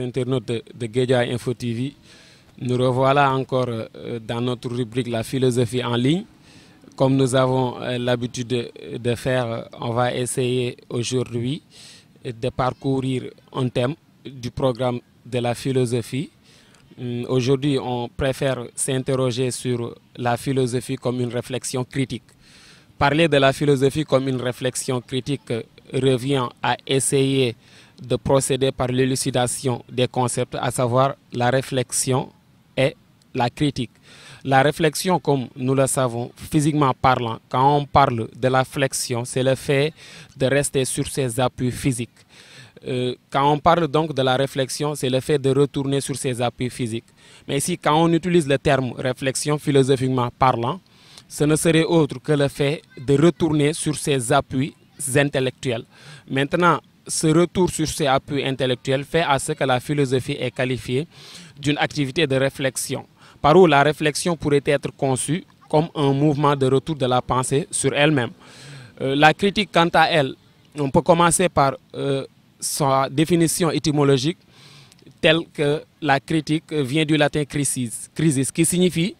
internautes de, de Info TV. Nous revoilà encore euh, dans notre rubrique La philosophie en ligne. Comme nous avons euh, l'habitude de, de, faire, on va essayer aujourd'hui de parcourir un thème du programme de la philosophie. Hum, aujourd'hui, on préfère s'interroger sur la philosophie comme une réflexion critique. Parler de la philosophie comme une réflexion critique euh, revient à essayer de procéder par l'élucidation des concepts, à savoir la réflexion et la critique. La réflexion, comme nous le savons, physiquement parlant, quand on parle de la flexion, c'est le fait de rester sur ses appuis physiques. Euh, quand on parle donc de la réflexion, c'est le fait de retourner sur ses appuis physiques. Mais ici, quand on utilise le terme réflexion philosophiquement parlant, ce ne serait autre que le fait de retourner sur ses appuis intellectuels. Maintenant, ce retour sur ses appuis intellectuels fait à ce que la philosophie est qualifiée d'une activité de réflexion, par où la réflexion pourrait être conçue comme un mouvement de retour de la pensée sur elle-même. Euh, la critique, quant à elle, on peut commencer par euh, sa définition étymologique, telle que la critique vient du latin crisis, crisis qui signifie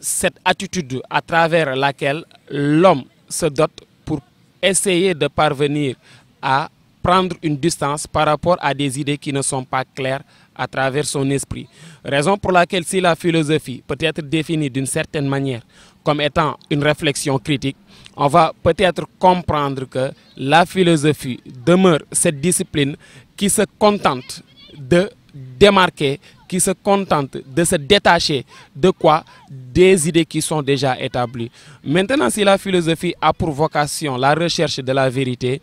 cette attitude à travers laquelle l'homme se dote pour essayer de parvenir à prendre une distance par rapport à des idées qui ne sont pas claires à travers son esprit. Raison pour laquelle si la philosophie peut être définie d'une certaine manière comme étant une réflexion critique, on va peut-être comprendre que la philosophie demeure cette discipline qui se contente de démarquer qui se contente de se détacher de quoi Des idées qui sont déjà établies. Maintenant, si la philosophie a pour vocation la recherche de la vérité,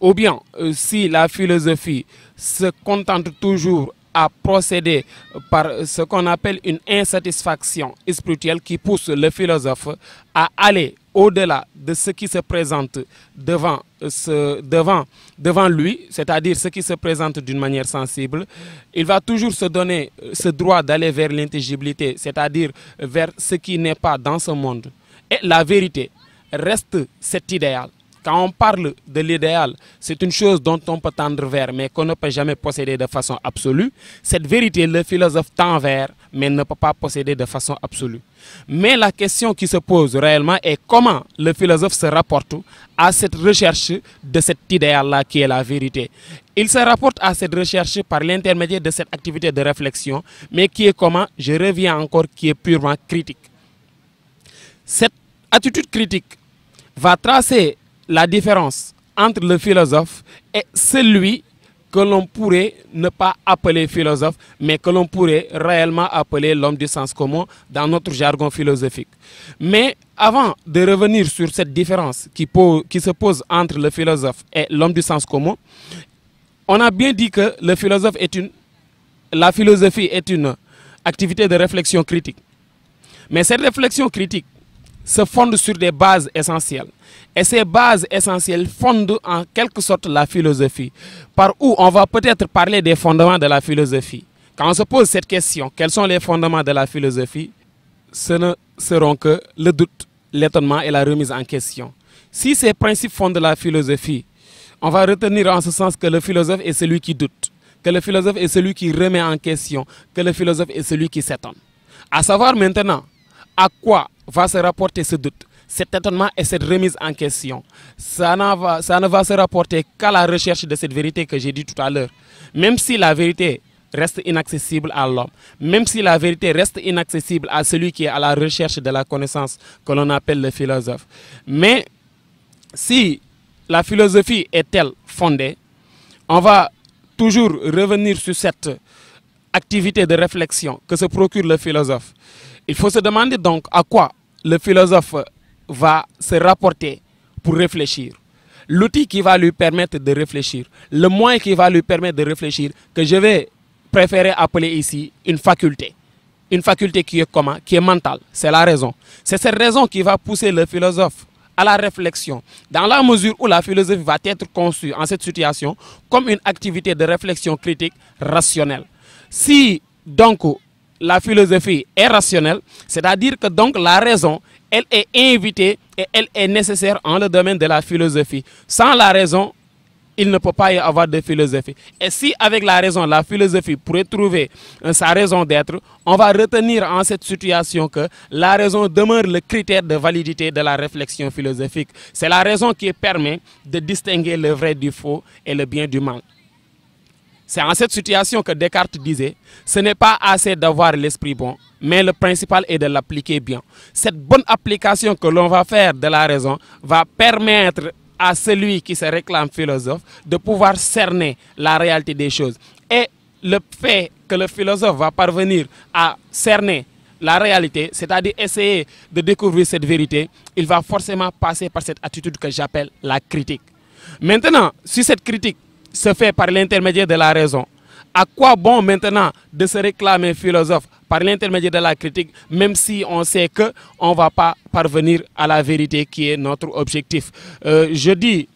ou bien euh, si la philosophie se contente toujours à procéder par ce qu'on appelle une insatisfaction spirituelle qui pousse le philosophe à aller au-delà de ce qui se présente devant, ce, devant, devant lui, c'est-à-dire ce qui se présente d'une manière sensible, il va toujours se donner ce droit d'aller vers l'intelligibilité, c'est-à-dire vers ce qui n'est pas dans ce monde. Et la vérité reste cet idéal. Quand on parle de l'idéal, c'est une chose dont on peut tendre vers, mais qu'on ne peut jamais posséder de façon absolue. Cette vérité, le philosophe tend vers, mais ne peut pas posséder de façon absolue. Mais la question qui se pose réellement est comment le philosophe se rapporte à cette recherche de cet idéal-là qui est la vérité. Il se rapporte à cette recherche par l'intermédiaire de cette activité de réflexion, mais qui est comment, je reviens encore, qui est purement critique. Cette attitude critique va tracer la différence entre le philosophe et celui que l'on pourrait ne pas appeler philosophe, mais que l'on pourrait réellement appeler l'homme du sens commun dans notre jargon philosophique. Mais avant de revenir sur cette différence qui, se pose entre le philosophe et l'homme du sens commun, on a bien dit que le philosophe est une, la philosophie est une activité de réflexion critique. Mais cette réflexion critique se fondent sur des bases essentielles. Et ces bases essentielles fondent en quelque sorte la philosophie, par où on va peut-être parler des fondements de la philosophie. Quand on se pose cette question, quels sont les fondements de la philosophie Ce ne seront que le doute, l'étonnement et la remise en question. Si ces principes fondent la philosophie, on va retenir en ce sens que le philosophe est celui qui doute, que le philosophe est celui qui remet en question, que le philosophe est celui qui s'étonne. À savoir maintenant à quoi va se rapporter ce doute, cet étonnement et cette remise en question. Ça, va, ça ne va se rapporter qu'à la recherche de cette vérité que j'ai dit tout à l'heure. Même si la vérité reste inaccessible à l'homme, même si la vérité reste inaccessible à celui qui est à la recherche de la connaissance que l'on appelle le philosophe. Mais si la philosophie est elle fondée, on va toujours revenir sur cette activité de réflexion que se procure le philosophe. Il faut se demander donc à quoi le philosophe va se rapporter pour réfléchir. L'outil qui va lui permettre de réfléchir, le moyen qui va lui permettre de réfléchir, que je vais préférer appeler ici une faculté. Une faculté qui est comment Qui est mentale. C'est la raison. C'est cette raison qui va pousser le philosophe à la réflexion. Dans la mesure où la philosophie va être conçue en cette situation comme une activité de réflexion critique rationnelle. Si donc la philosophie est rationnelle, c'est-à-dire que donc la raison, elle est invitée et elle est nécessaire en le domaine de la philosophie. Sans la raison, il ne peut pas y avoir de philosophie. Et si avec la raison, la philosophie pourrait trouver euh, sa raison d'être, on va retenir en cette situation que la raison demeure le critère de validité de la réflexion philosophique. C'est la raison qui permet de distinguer le vrai du faux et le bien du mal. C'est en cette situation que Descartes disait, ce n'est pas assez d'avoir l'esprit bon, mais le principal est de l'appliquer bien. Cette bonne application que l'on va faire de la raison va permettre à celui qui se réclame philosophe de pouvoir cerner la réalité des choses. Et le fait que le philosophe va parvenir à cerner la réalité, c'est-à-dire essayer de découvrir cette vérité, il va forcément passer par cette attitude que j'appelle la critique. Maintenant, si cette critique se fait par l'intermédiaire de la raison. À quoi bon maintenant de se réclamer philosophe par l'intermédiaire de la critique, même si on sait qu'on ne va pas parvenir à la vérité qui est notre objectif euh, Je dis,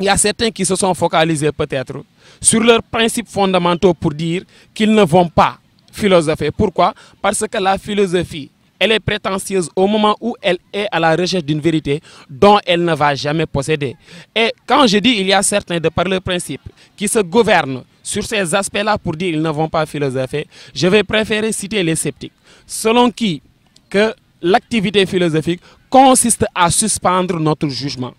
il y a certains qui se sont focalisés peut-être sur leurs principes fondamentaux pour dire qu'ils ne vont pas philosopher. Pourquoi Parce que la philosophie elle est prétentieuse au moment où elle est à la recherche d'une vérité dont elle ne va jamais posséder. Et quand je dis il y a certains de par le principe qui se gouvernent sur ces aspects-là pour dire ils ne vont pas philosopher, je vais préférer citer les sceptiques, selon qui que l'activité philosophique consiste à suspendre notre jugement.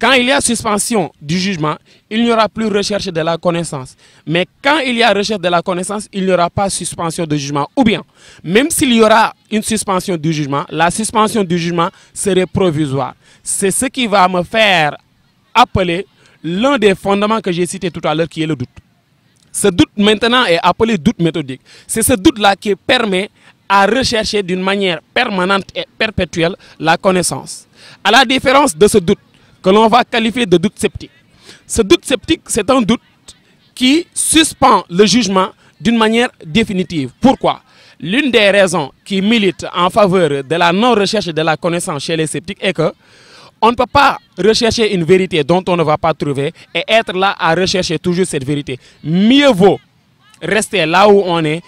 Quand il y a suspension du jugement, il n'y aura plus recherche de la connaissance. Mais quand il y a recherche de la connaissance, il n'y aura pas suspension de jugement. Ou bien, même s'il y aura une suspension du jugement, la suspension du jugement serait provisoire. C'est ce qui va me faire appeler l'un des fondements que j'ai cité tout à l'heure qui est le doute. Ce doute maintenant est appelé doute méthodique. C'est ce doute-là qui permet à rechercher d'une manière permanente et perpétuelle la connaissance. À la différence de ce doute que l'on va qualifier de doute sceptique. Ce doute sceptique, c'est un doute qui suspend le jugement d'une manière définitive. Pourquoi L'une des raisons qui milite en faveur de la non-recherche de la connaissance chez les sceptiques est que on ne peut pas rechercher une vérité dont on ne va pas trouver et être là à rechercher toujours cette vérité. Mieux vaut rester là où on est,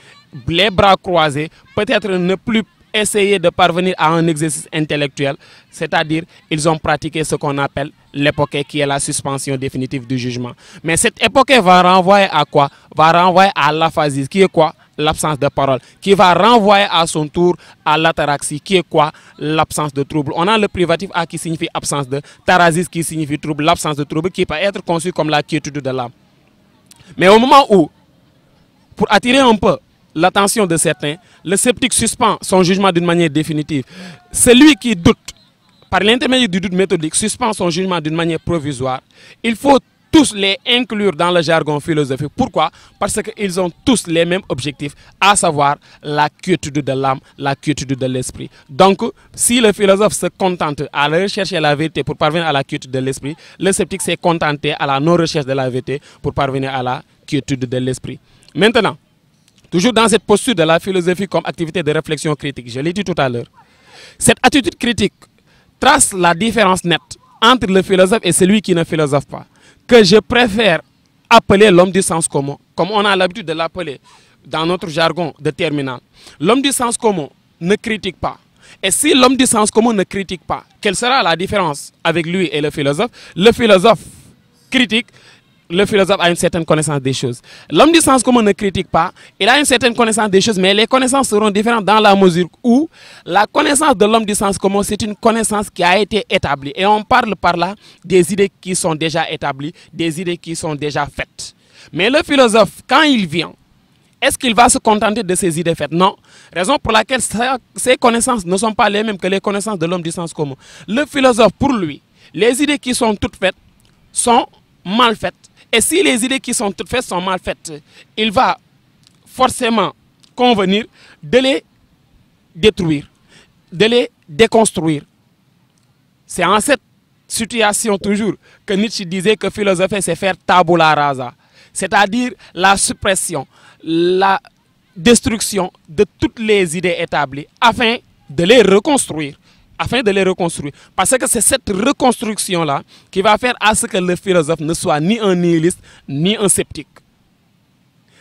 les bras croisés, peut-être ne plus essayer de parvenir à un exercice intellectuel, c'est-à-dire ils ont pratiqué ce qu'on appelle l'époque qui est la suspension définitive du jugement. Mais cette époque va renvoyer à quoi Va renvoyer à l'aphasie, qui est quoi L'absence de parole, qui va renvoyer à son tour à l'ataraxie, qui est quoi L'absence de trouble. On a le privatif A qui signifie absence de, tarasis qui signifie trouble, l'absence de trouble qui peut être conçu comme la quiétude de l'âme. Mais au moment où, pour attirer un peu l'attention de certains, le sceptique suspend son jugement d'une manière définitive. Celui qui doute, par l'intermédiaire du doute méthodique, suspend son jugement d'une manière provisoire. Il faut tous les inclure dans le jargon philosophique. Pourquoi Parce qu'ils ont tous les mêmes objectifs, à savoir la quiétude de l'âme, la quiétude de l'esprit. Donc, si le philosophe se contente à rechercher la vérité pour parvenir à la quiétude de l'esprit, le sceptique s'est contenté à la non-recherche de la vérité pour parvenir à la quiétude de l'esprit. Maintenant, toujours dans cette posture de la philosophie comme activité de réflexion critique, je l'ai dit tout à l'heure. Cette attitude critique trace la différence nette entre le philosophe et celui qui ne philosophe pas, que je préfère appeler l'homme du sens commun, comme on a l'habitude de l'appeler dans notre jargon de terminal. L'homme du sens commun ne critique pas. Et si l'homme du sens commun ne critique pas, quelle sera la différence avec lui et le philosophe Le philosophe critique le philosophe a une certaine connaissance des choses. L'homme du sens commun ne critique pas, il a une certaine connaissance des choses, mais les connaissances seront différentes dans la mesure où la connaissance de l'homme du sens commun, c'est une connaissance qui a été établie. Et on parle par là des idées qui sont déjà établies, des idées qui sont déjà faites. Mais le philosophe, quand il vient, est-ce qu'il va se contenter de ces idées faites Non. Raison pour laquelle ces connaissances ne sont pas les mêmes que les connaissances de l'homme du sens commun. Le philosophe, pour lui, les idées qui sont toutes faites sont mal faites et si les idées qui sont faites sont mal faites, il va forcément convenir de les détruire, de les déconstruire. C'est en cette situation toujours que Nietzsche disait que philosophe c'est faire tabula rasa, c'est-à-dire la suppression, la destruction de toutes les idées établies afin de les reconstruire afin de les reconstruire. Parce que c'est cette reconstruction-là qui va faire à ce que le philosophe ne soit ni un nihiliste, ni un sceptique.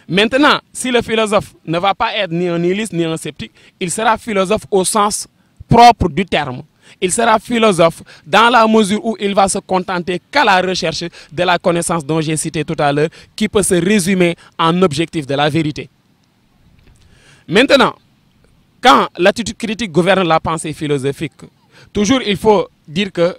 Maintenant, si le philosophe ne va pas être ni un nihiliste, ni un sceptique, il sera philosophe au sens propre du terme. Il sera philosophe dans la mesure où il va se contenter qu'à la recherche de la connaissance dont j'ai cité tout à l'heure, qui peut se résumer en objectif de la vérité. Maintenant, quand l'attitude critique gouverne la pensée philosophique, toujours il faut dire que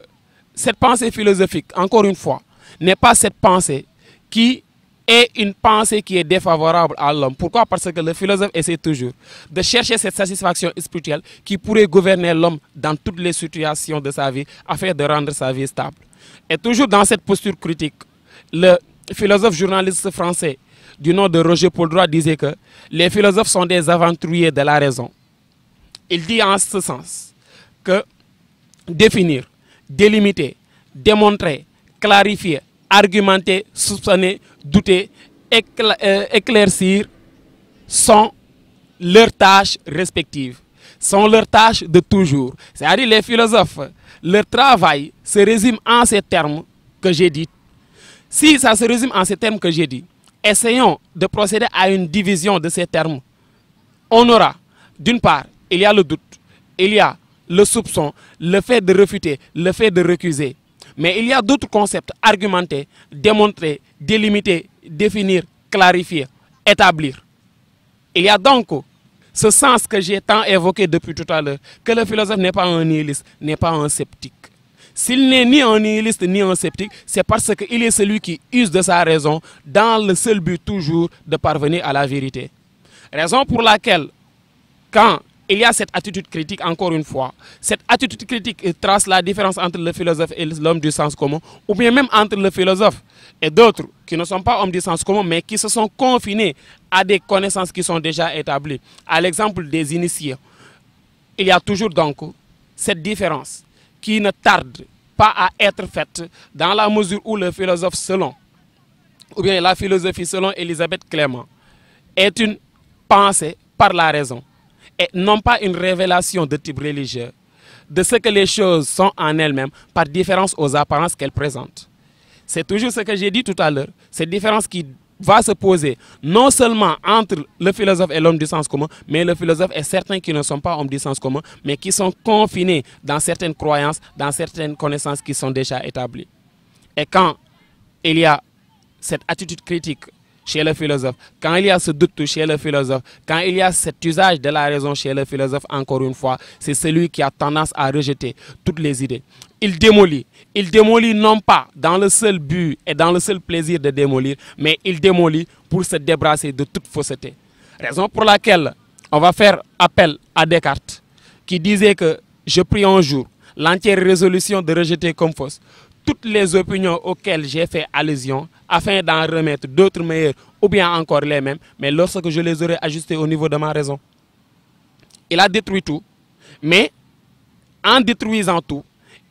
cette pensée philosophique, encore une fois, n'est pas cette pensée qui est une pensée qui est défavorable à l'homme. Pourquoi Parce que le philosophe essaie toujours de chercher cette satisfaction spirituelle qui pourrait gouverner l'homme dans toutes les situations de sa vie afin de rendre sa vie stable. Et toujours dans cette posture critique, le philosophe journaliste français du nom de Roger Paul Droit disait que les philosophes sont des aventuriers de la raison. Il dit en ce sens que définir, délimiter, démontrer, clarifier, argumenter, soupçonner, douter, euh, éclaircir sont leurs tâches respectives, sont leurs tâches de toujours. C'est-à-dire les philosophes, leur travail se résume en ces termes que j'ai dit. Si ça se résume en ces termes que j'ai dit, essayons de procéder à une division de ces termes. On aura, d'une part, il y a le doute, il y a le soupçon, le fait de refuter, le fait de recuser. Mais il y a d'autres concepts, argumenter, démontrer, délimiter, définir, clarifier, établir. Il y a donc ce sens que j'ai tant évoqué depuis tout à l'heure, que le philosophe n'est pas un nihiliste, n'est pas un sceptique. S'il n'est ni un nihiliste ni un sceptique, c'est parce qu'il est celui qui use de sa raison dans le seul but toujours de parvenir à la vérité. Raison pour laquelle, quand il y a cette attitude critique, encore une fois. Cette attitude critique trace la différence entre le philosophe et l'homme du sens commun, ou bien même entre le philosophe et d'autres qui ne sont pas hommes du sens commun, mais qui se sont confinés à des connaissances qui sont déjà établies. À l'exemple des initiés, il y a toujours donc cette différence qui ne tarde pas à être faite dans la mesure où le philosophe selon, ou bien la philosophie selon Elisabeth Clément, est une pensée par la raison et non pas une révélation de type religieux, de ce que les choses sont en elles-mêmes par différence aux apparences qu'elles présentent. C'est toujours ce que j'ai dit tout à l'heure, cette différence qui va se poser non seulement entre le philosophe et l'homme du sens commun, mais le philosophe et certains qui ne sont pas hommes du sens commun, mais qui sont confinés dans certaines croyances, dans certaines connaissances qui sont déjà établies. Et quand il y a cette attitude critique chez le philosophe, quand il y a ce doute chez le philosophe, quand il y a cet usage de la raison chez le philosophe, encore une fois, c'est celui qui a tendance à rejeter toutes les idées. Il démolit. Il démolit non pas dans le seul but et dans le seul plaisir de démolir, mais il démolit pour se débrasser de toute fausseté. Raison pour laquelle on va faire appel à Descartes, qui disait que je prie un jour l'entière résolution de rejeter comme fausse toutes les opinions auxquelles j'ai fait allusion afin d'en remettre d'autres meilleures ou bien encore les mêmes, mais lorsque je les aurai ajustées au niveau de ma raison. Il a détruit tout, mais en détruisant tout,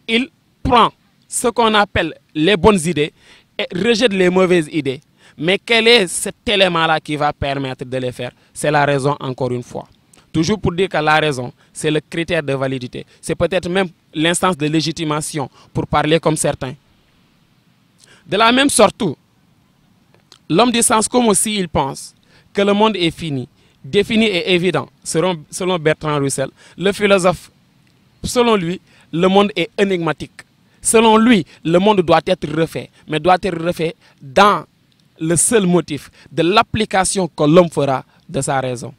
il prend ce qu'on appelle les bonnes idées et rejette les mauvaises idées. Mais quel est cet élément-là qui va permettre de les faire C'est la raison, encore une fois toujours pour dire que la raison, c'est le critère de validité. C'est peut-être même l'instance de légitimation, pour parler comme certains. De la même sorte, l'homme du sens comme aussi il pense que le monde est fini, défini et évident, selon, selon Bertrand Russell, le philosophe, selon lui, le monde est énigmatique. Selon lui, le monde doit être refait, mais doit être refait dans le seul motif de l'application que l'homme fera de sa raison.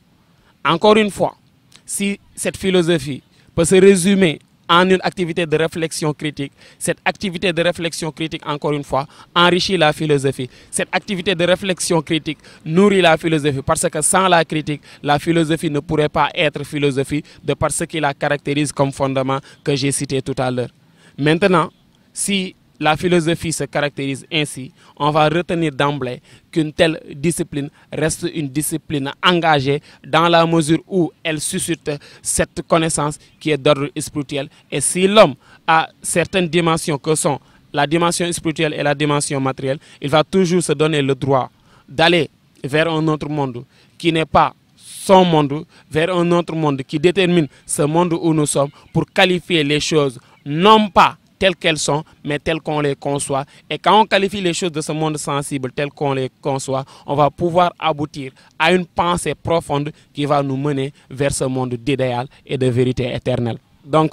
Encore une fois, si cette philosophie peut se résumer en une activité de réflexion critique. Cette activité de réflexion critique, encore une fois, enrichit la philosophie. Cette activité de réflexion critique nourrit la philosophie parce que sans la critique, la philosophie ne pourrait pas être philosophie de ce qui la caractérise comme fondement que j'ai cité tout à l'heure. Maintenant, si la philosophie se caractérise ainsi, on va retenir d'emblée qu'une telle discipline reste une discipline engagée dans la mesure où elle suscite cette connaissance qui est d'ordre spirituel. Et si l'homme a certaines dimensions que sont la dimension spirituelle et la dimension matérielle, il va toujours se donner le droit d'aller vers un autre monde qui n'est pas son monde, vers un autre monde qui détermine ce monde où nous sommes pour qualifier les choses non pas telles qu'elles sont, mais telles qu'on les conçoit. Et quand on qualifie les choses de ce monde sensible telles qu'on les conçoit, on va pouvoir aboutir à une pensée profonde qui va nous mener vers ce monde d'idéal et de vérité éternelle. Donc,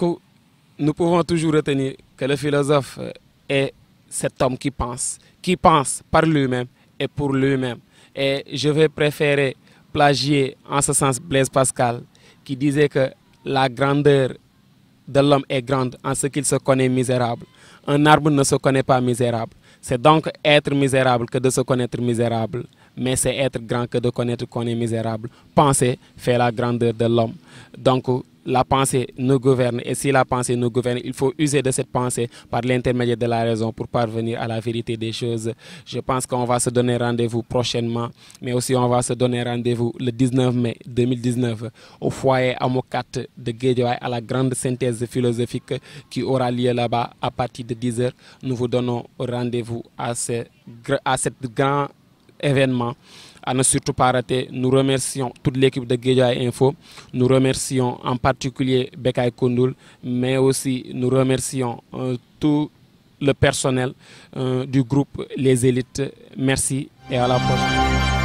nous pouvons toujours retenir que le philosophe euh, est cet homme qui pense, qui pense par lui-même et pour lui-même. Et je vais préférer plagier en ce sens Blaise Pascal qui disait que la grandeur de l'homme est grande en ce qu'il se connaît misérable. Un arbre ne se connaît pas misérable. C'est donc être misérable que de se connaître misérable. Mais c'est être grand que de connaître qu'on est misérable. Penser fait la grandeur de l'homme. Donc, la pensée nous gouverne. Et si la pensée nous gouverne, il faut user de cette pensée par l'intermédiaire de la raison pour parvenir à la vérité des choses. Je pense qu'on va se donner rendez-vous prochainement, mais aussi on va se donner rendez-vous le 19 mai 2019 au foyer Amokat de Guédiouaï à la grande synthèse philosophique qui aura lieu là-bas à partir de 10h. Nous vous donnons rendez-vous à, ce, à cet grand événement à ne surtout pas rater. Nous remercions toute l'équipe de Guédia Info. Nous remercions en particulier Bekay Kondoul, mais aussi nous remercions euh, tout le personnel euh, du groupe Les Élites. Merci et à la prochaine.